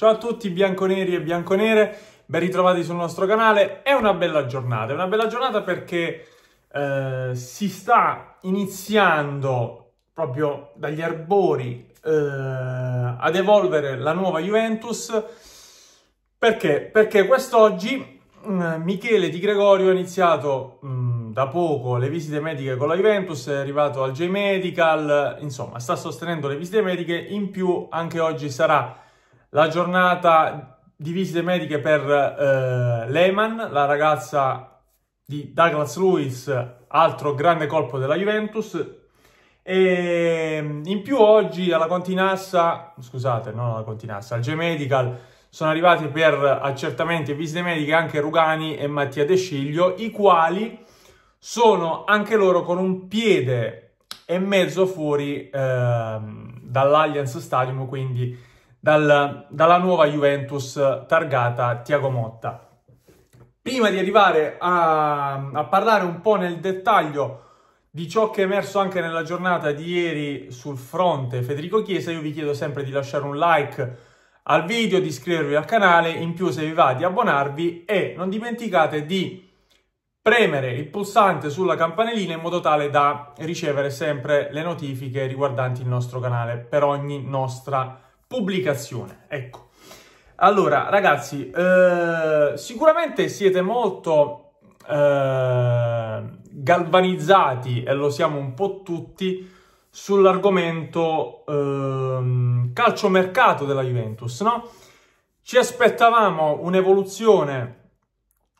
Ciao a tutti bianconeri e bianconere, ben ritrovati sul nostro canale. È una bella giornata, è una bella giornata perché eh, si sta iniziando proprio dagli arbori eh, ad evolvere la nuova Juventus. Perché? Perché quest'oggi mh, mm, Michele Di Gregorio ha iniziato mh, mm, da poco le visite mediche con la Juventus, è arrivato al J-Medical, insomma sta sostenendo le visite mediche, in più anche oggi sarà la giornata di visite mediche per eh, Lehman, la ragazza di Douglas Lewis, altro grande colpo della Juventus. E mm, in più oggi alla Continassa, scusate, non alla Continassa, al G-Medical sono arrivati per accertamenti e visite mediche anche Rugani e Mattia De Sciglio, i quali sono anche loro con un piede e mezzo fuori eh, dall'Allianz Stadium, quindi dal, dalla nuova Juventus targata Tiago Motta. Prima di arrivare a, a parlare un po' nel dettaglio di ciò che è emerso anche nella giornata di ieri sul fronte Federico Chiesa, io vi chiedo sempre di lasciare un like al video, di iscrivervi al canale, in più se vi va di abbonarvi e non dimenticate di premere il pulsante sulla campanellina in modo tale da ricevere sempre le notifiche riguardanti il nostro canale per ogni nostra pubblicazione. Ecco. Allora, ragazzi, eh, sicuramente siete molto eh, galvanizzati, e lo siamo un po' tutti, sull'argomento eh, calciomercato della Juventus, no? Ci aspettavamo un'evoluzione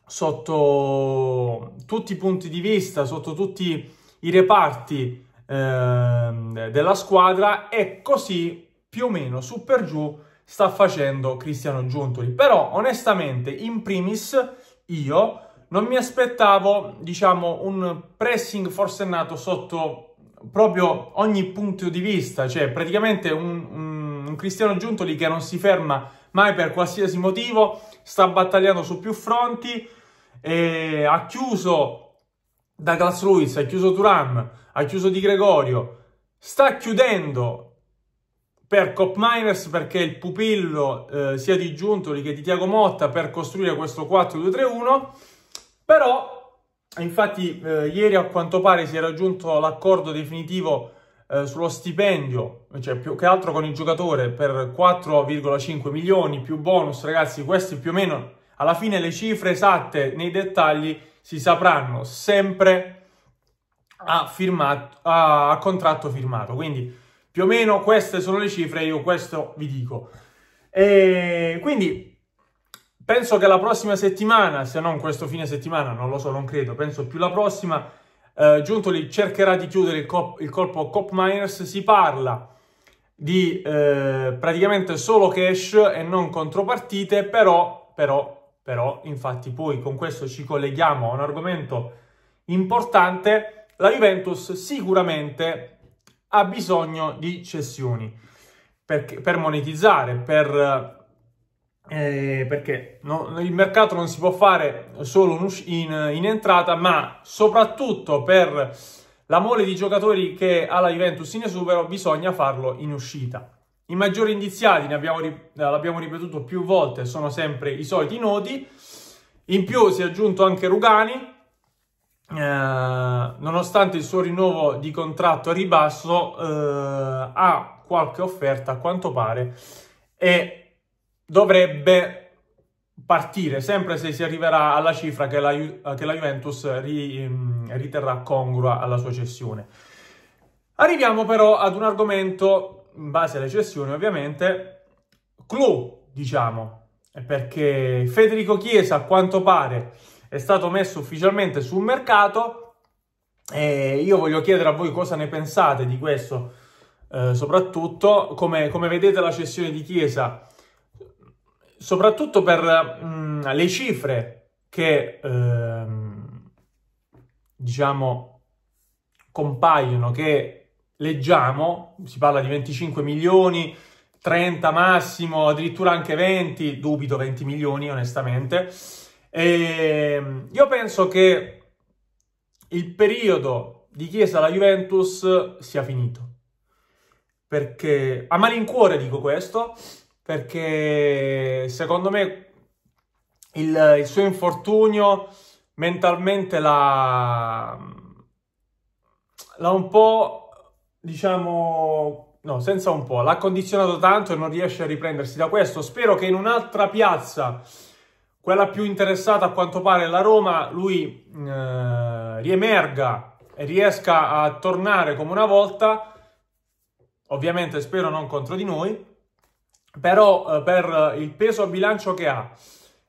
sotto tutti i punti di vista, sotto tutti i reparti eh, della squadra e così più o meno su per giù sta facendo Cristiano Giuntoli. Però onestamente, in primis, io non mi aspettavo, diciamo, un pressing forsennato sotto proprio ogni punto di vista, cioè praticamente un, un, un Cristiano Giuntoli che non si ferma mai per qualsiasi motivo, sta battagliando su più fronti, eh, ha chiuso Douglas Luiz, ha chiuso Turam, ha chiuso Di Gregorio, sta chiudendo per Cop Miners perché il pupillo eh, sia di Giuntoli che di Tiago Motta per costruire questo 4-2-3-1 però infatti eh, ieri a quanto pare si è raggiunto l'accordo definitivo eh, sullo stipendio cioè più che altro con il giocatore per 4,5 milioni più bonus ragazzi questi più o meno alla fine le cifre esatte nei dettagli si sapranno sempre a, firmato, a, a contratto firmato quindi più o meno queste sono le cifre, io questo vi dico. E quindi penso che la prossima settimana, se non questo fine settimana, non lo so, non credo, penso più la prossima, eh, Giuntoli cercherà di chiudere il, cop, il colpo Cop Miners, si parla di eh, praticamente solo cash e non contropartite, però, però, però, infatti poi con questo ci colleghiamo a un argomento importante, la Juventus sicuramente ha bisogno di cessioni perché, per monetizzare, per eh, perché no, il mercato non si può fare solo in, in, entrata, ma soprattutto per la mole di giocatori che ha la Juventus in esubero bisogna farlo in uscita. I maggiori indiziati, ne abbiamo, l'abbiamo ripetuto più volte, sono sempre i soliti noti. In più si è aggiunto anche Rugani, eh, nonostante il suo rinnovo di contratto a ribasso, eh, ha qualche offerta a quanto pare e dovrebbe partire sempre se si arriverà alla cifra che la, che la Juventus ri, mm, riterrà congrua alla sua cessione. Arriviamo però ad un argomento, in base alle cessioni ovviamente, clou, diciamo, perché Federico Chiesa a quanto pare è stato messo ufficialmente sul mercato e io voglio chiedere a voi cosa ne pensate di questo, eh, soprattutto come, come, vedete la cessione di Chiesa, soprattutto per mh, mm, le cifre che ehm, diciamo compaiono, che leggiamo, si parla di 25 milioni, 30 massimo, addirittura anche 20, dubito 20 milioni onestamente, e ehm, io penso che il periodo di Chiesa alla Juventus sia finito. Perché a malincuore dico questo, perché secondo me il, il suo infortunio mentalmente l'ha, l'ha un po', diciamo, no, senza un po', l'ha condizionato tanto e non riesce a riprendersi da questo. Spero che in un'altra piazza quella più interessata a quanto pare la Roma, lui eh, riemerga e riesca a tornare come una volta, ovviamente spero non contro di noi, però eh, per il peso a bilancio che ha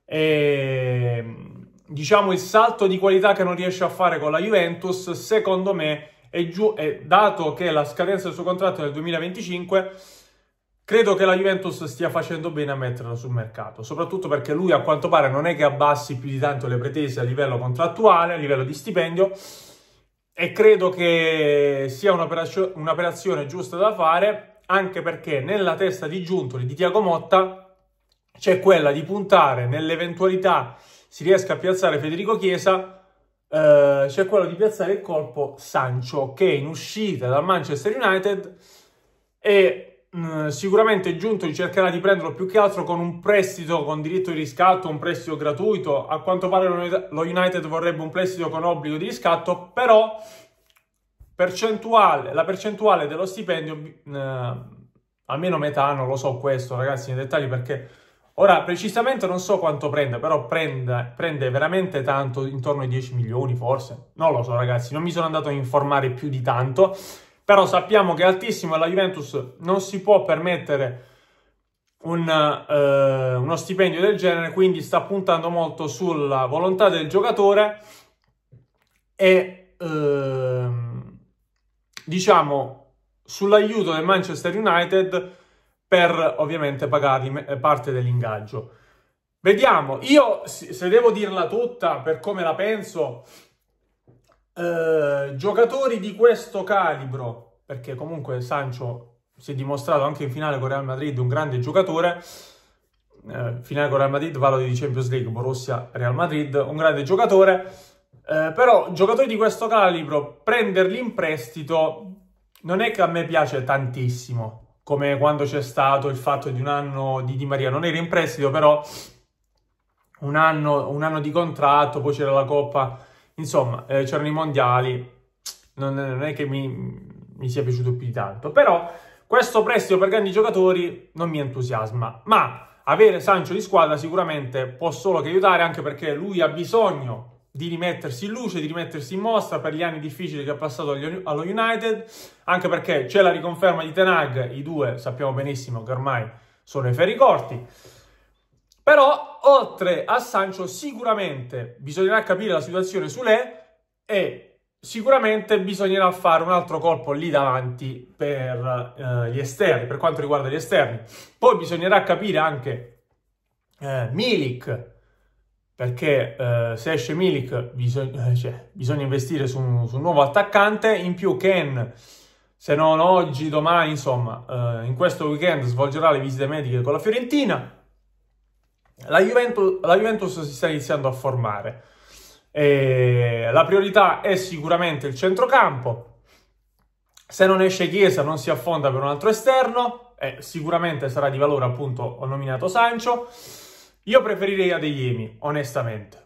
e diciamo il salto di qualità che non riesce a fare con la Juventus, secondo me, è giù, è, dato che la scadenza del suo contratto è del 2025, Credo che la Juventus stia facendo bene a metterlo sul mercato, soprattutto perché lui a quanto pare non è che abbassi più di tanto le pretese a livello contrattuale, a livello di stipendio, e credo che sia un'operazione giusta da fare, anche perché nella testa di Giuntoli, di Tiago Motta, c'è quella di puntare, nell'eventualità si riesca a piazzare Federico Chiesa, eh, c'è quella di piazzare il colpo Sancho, che è in uscita dal Manchester United, e mh, mm, sicuramente Giunto cercherà di prenderlo più che altro con un prestito con diritto di riscatto, un prestito gratuito. A quanto pare lo United vorrebbe un prestito con obbligo di riscatto, però percentuale, la percentuale dello stipendio, eh, almeno metà, non lo so questo ragazzi nei dettagli perché ora precisamente non so quanto prende, però prende, prende veramente tanto, intorno ai 10 milioni forse, non lo so ragazzi, non mi sono andato a informare più di tanto, però sappiamo che è altissimo e la Juventus non si può permettere un, eh, uno stipendio del genere, quindi sta puntando molto sulla volontà del giocatore e eh, diciamo sull'aiuto del Manchester United per ovviamente pagare parte dell'ingaggio. Vediamo, io se devo dirla tutta per come la penso, eh, giocatori di questo calibro, perché comunque Sancho si è dimostrato anche in finale con Real Madrid un grande giocatore, eh, finale con Real Madrid, valo di Champions League, Borussia-Real Madrid, un grande giocatore, eh, però giocatori di questo calibro, prenderli in prestito non è che a me piace tantissimo, come quando c'è stato il fatto di un anno di Di Maria, non era in prestito, però un anno, un anno di contratto, poi c'era la Coppa Insomma, eh, c'erano i mondiali, non, non è che mi, mi, sia piaciuto più di tanto. Però questo prestito per grandi giocatori non mi entusiasma. Ma avere Sancho di squadra sicuramente può solo che aiutare, anche perché lui ha bisogno di rimettersi in luce, di rimettersi in mostra per gli anni difficili che ha passato allo United, anche perché c'è la riconferma di Tenag, i due sappiamo benissimo che ormai sono i ferri corti. Però Oltre a Sancho sicuramente bisognerà capire la situazione su Le e sicuramente bisognerà fare un altro colpo lì davanti per eh, gli esterni, per quanto riguarda gli esterni. Poi bisognerà capire anche eh, Milik, perché eh, se esce Milik bisog eh, cioè, bisogna investire su un, su un, nuovo attaccante, in più Ken se non oggi, domani, insomma, eh, in questo weekend svolgerà le visite mediche con la Fiorentina. La Juventus, la Juventus si sta iniziando a formare. E la priorità è sicuramente il centrocampo. Se non esce Chiesa, non si affonda per un altro esterno. E sicuramente sarà di valore, appunto, ho nominato Sancho. Io preferirei Adeyemi, onestamente.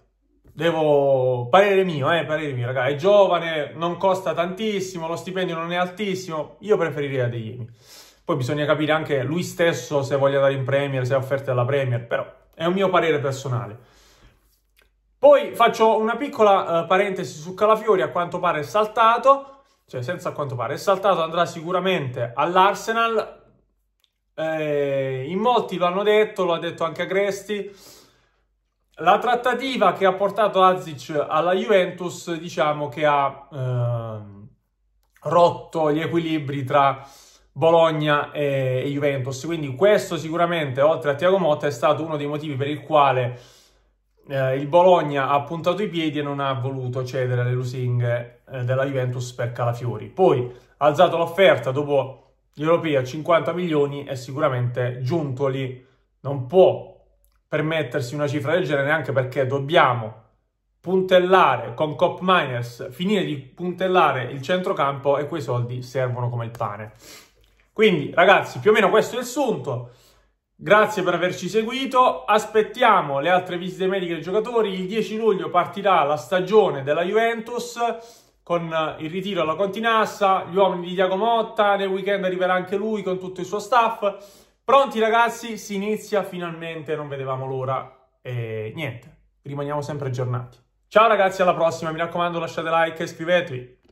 Devo... Parere mio, eh, parere mio, raga. È giovane, non costa tantissimo, lo stipendio non è altissimo. Io preferirei Adeyemi. Poi bisogna capire anche lui stesso se voglia andare in Premier, se ha offerte alla Premier, però è un mio parere personale. Poi faccio una piccola uh, parentesi su Calafiori, a quanto pare è saltato, cioè senza a quanto pare è saltato, andrà sicuramente all'Arsenal. Eh, in molti lo hanno detto, lo ha detto anche Agresti. La trattativa che ha portato Azic alla Juventus, diciamo che ha eh, rotto gli equilibri tra Bologna e, Juventus. Quindi questo sicuramente, oltre a Tiago Motta, è stato uno dei motivi per il quale eh, il Bologna ha puntato i piedi e non ha voluto cedere alle lusinghe eh, della Juventus per Calafiori. Poi ha alzato l'offerta dopo gli europei a 50 milioni e sicuramente giunto lì non può permettersi una cifra del genere neanche perché dobbiamo puntellare con Cop Miners, finire di puntellare il centrocampo e quei soldi servono come il pane. Quindi ragazzi, più o meno questo è il sunto. Grazie per averci seguito, aspettiamo le altre visite mediche dei giocatori, il 10 luglio partirà la stagione della Juventus con eh, il ritiro alla Continassa, gli uomini di Diago Motta, nel weekend arriverà anche lui con tutto il suo staff. Pronti ragazzi, si inizia finalmente, non vedevamo l'ora e niente, rimaniamo sempre aggiornati. Ciao ragazzi, alla prossima, mi raccomando lasciate like e iscrivetevi.